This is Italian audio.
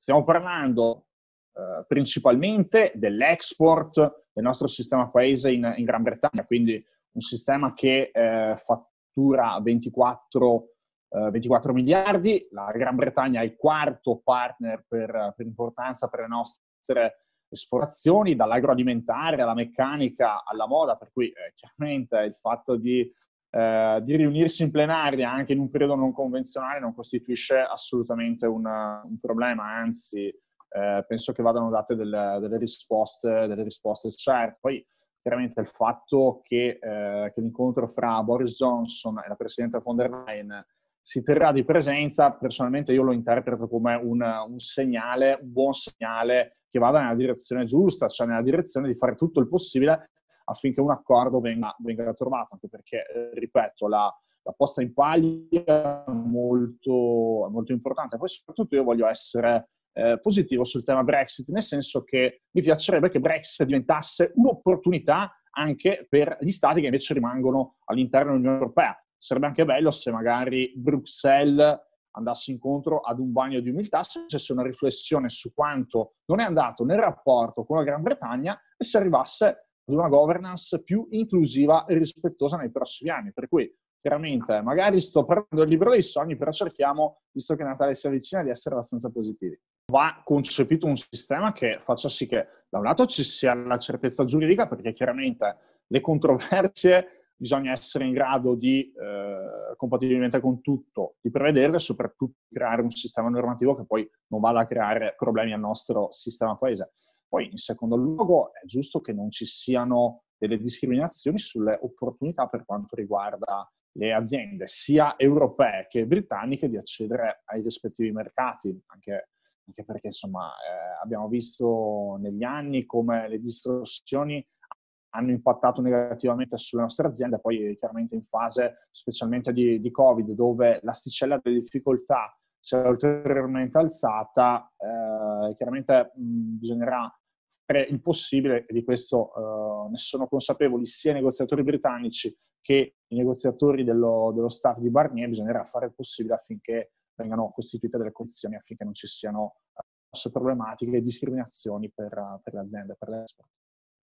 Stiamo parlando eh, principalmente dell'export del nostro sistema paese in, in Gran Bretagna, quindi un sistema che eh, fattura 24, eh, 24, miliardi, la Gran Bretagna è il quarto partner per, per importanza per le nostre esportazioni, dall'agroalimentare alla meccanica alla moda, per cui eh, chiaramente il fatto di eh, di riunirsi in plenaria anche in un periodo non convenzionale non costituisce assolutamente una, un problema, anzi eh, penso che vadano date delle, delle, risposte, delle risposte certe. Poi chiaramente il fatto che, eh, che, l'incontro fra Boris Johnson e la Presidenta von der Leyen si terrà di presenza, personalmente io lo interpreto come un, un segnale, un buon segnale che vada nella direzione giusta, cioè nella direzione di fare tutto il possibile affinché un accordo venga, venga trovato, anche perché, eh, ripeto, la, la posta in paglia è molto, molto, importante. Poi soprattutto io voglio essere eh, positivo sul tema Brexit, nel senso che mi piacerebbe che Brexit diventasse un'opportunità anche per gli stati che invece rimangono all'interno dell'Unione Europea. Sarebbe anche bello se magari Bruxelles andasse incontro ad un bagno di umiltà, se facesse una riflessione su quanto non è andato nel rapporto con la Gran Bretagna e se arrivasse ad una governance più inclusiva e rispettosa nei prossimi anni. Per cui, chiaramente, magari sto parlando il libro dei sogni, però cerchiamo, visto che Natale si avvicina, di essere abbastanza positivi. Va concepito un sistema che faccia sì che, da un lato, ci sia la certezza giuridica, perché chiaramente le controversie bisogna essere in grado di, eh, compatibilmente con tutto, di prevederle e soprattutto creare un sistema normativo che poi non vada a creare problemi al nostro sistema paese. Poi, in secondo luogo, è giusto che non ci siano delle discriminazioni sulle opportunità per quanto riguarda le aziende, sia europee che britanniche, di accedere ai rispettivi mercati, anche, anche perché insomma, eh, abbiamo visto negli anni come le distorsioni hanno impattato negativamente sulle nostre aziende, poi eh, chiaramente in fase specialmente di, di Covid, dove l'asticella delle difficoltà si è ulteriormente alzata, eh, chiaramente mh, bisognerà fare il possibile, e di questo eh, ne sono consapevoli sia i negoziatori britannici che i negoziatori dello, dello staff di Barnier, bisognerà fare il possibile affinché vengano costituite delle condizioni affinché non ci siano grosse eh, problematiche e discriminazioni per, per le aziende, per l'export.